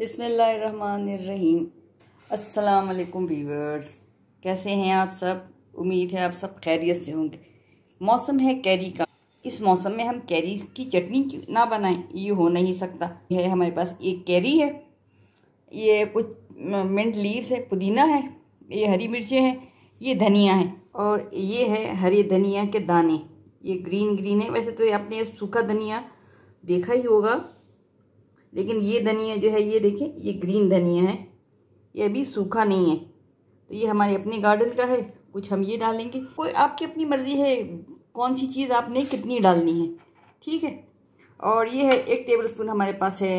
बिसमीम असलकुम वीवर्स कैसे हैं आप सब उम्मीद है आप सब खैरियत से होंगे मौसम है कैरी का इस मौसम में हम कैरी की चटनी ना बनाएं ये हो नहीं सकता है हमारे पास एक कैरी है ये कुछ मिंट लीव्स है पुदीना है ये हरी मिर्चें हैं ये धनिया है और ये है हरे धनिया के दाने ये ग्रीन ग्रीन है वैसे तो ये आपने सूखा धनिया देखा ही होगा लेकिन ये धनिया जो है ये देखें ये ग्रीन धनिया है ये अभी सूखा नहीं है तो ये हमारे अपने गार्डन का है कुछ हम ये डालेंगे कोई आपकी अपनी मर्ज़ी है कौन सी चीज़ आपने कितनी डालनी है ठीक है और ये है एक टेबल स्पून हमारे पास है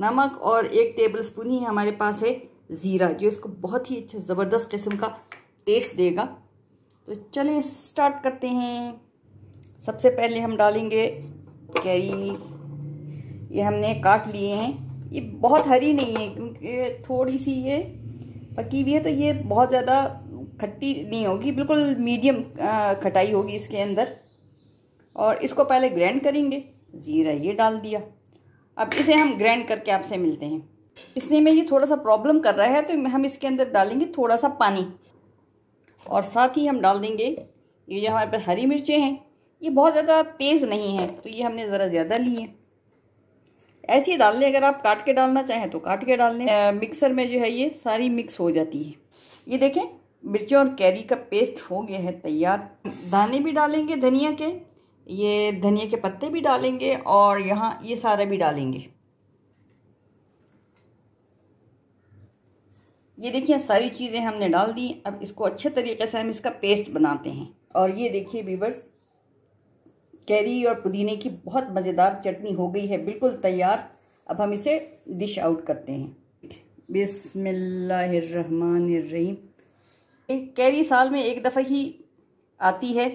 नमक और एक टेबल स्पून ही हमारे पास है ज़ीरा जो इसको बहुत ही अच्छा ज़बरदस्त किस्म का टेस्ट देगा तो चलें स्टार्ट करते हैं सबसे पहले हम डालेंगे कैरी ये हमने काट लिए हैं ये बहुत हरी नहीं है क्योंकि थोड़ी सी ये पकी हुई है तो ये बहुत ज़्यादा खट्टी नहीं होगी बिल्कुल मीडियम खटाई होगी इसके अंदर और इसको पहले ग्रैंड करेंगे ज़ीरा ये डाल दिया अब इसे हम ग्रैंड करके आपसे मिलते हैं इसने में ये थोड़ा सा प्रॉब्लम कर रहा है तो हम इसके अंदर डालेंगे थोड़ा सा पानी और साथ ही हम डाल देंगे ये जो हमारे पास हरी मिर्चें हैं ये बहुत ज़्यादा तेज़ नहीं है तो ये हमने ज़रा ज़्यादा ली है ऐसे ही डालने अगर आप काट के डालना चाहें तो काट के डाल लें मिक्सर में जो है ये सारी मिक्स हो जाती है ये देखें मिर्चों और कैरी का पेस्ट हो गया है तैयार दाने भी डालेंगे धनिया के ये धनिया के पत्ते भी डालेंगे और यहाँ ये सारा भी डालेंगे ये देखिए सारी चीज़ें हमने डाल दी अब इसको अच्छे तरीके से हम इसका पेस्ट बनाते हैं और ये देखिए बीवर्स कैरी और पुदीने की बहुत मज़ेदार चटनी हो गई है बिल्कुल तैयार अब हम इसे डिश आउट करते हैं बिसमीम कैरी साल में एक दफ़ा ही आती है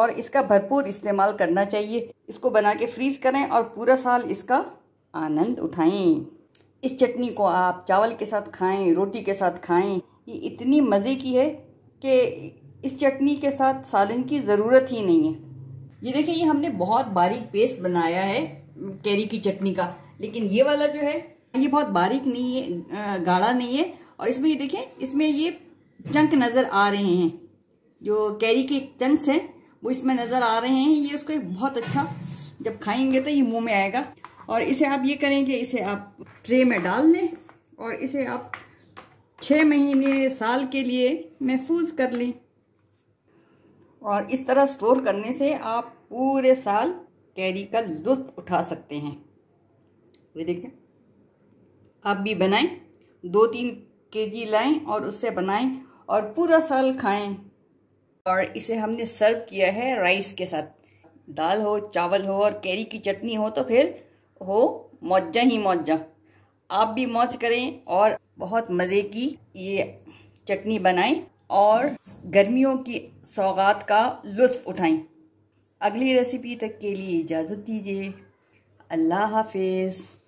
और इसका भरपूर इस्तेमाल करना चाहिए इसको बना के फ्रीज़ करें और पूरा साल इसका आनंद उठाएं इस चटनी को आप चावल के साथ खाएं रोटी के साथ खाएं ये इतनी मज़े की है कि इस चटनी के साथ सालन की ज़रूरत ही नहीं है ये देखें ये हमने बहुत बारीक पेस्ट बनाया है कैरी की चटनी का लेकिन ये वाला जो है ये बहुत बारीक नहीं है गाढ़ा नहीं है और इसमें ये देखें इसमें ये चंक नज़र आ रहे हैं जो कैरी के चंक्स हैं वो इसमें नज़र आ रहे हैं ये उसको बहुत अच्छा जब खाएंगे तो ये मुंह में आएगा और इसे आप ये करेंगे इसे आप ट्रे में डाल लें और इसे आप छः महीने साल के लिए महफूज कर लें और इस तरह स्टोर करने से आप पूरे साल कैरी का लुत्फ उठा सकते हैं ये देखिए आप भी बनाएं दो तीन केजी लाएं और उससे बनाएं और पूरा साल खाएं और इसे हमने सर्व किया है राइस के साथ दाल हो चावल हो और कैरी की चटनी हो तो फिर हो मौजा ही मौजा आप भी मौज करें और बहुत मज़े की ये चटनी बनाएं और गर्मियों की सौगात का लुत्फ़ उठाएं अगली रेसिपी तक के लिए इजाज़त दीजिए अल्लाह हाफिज़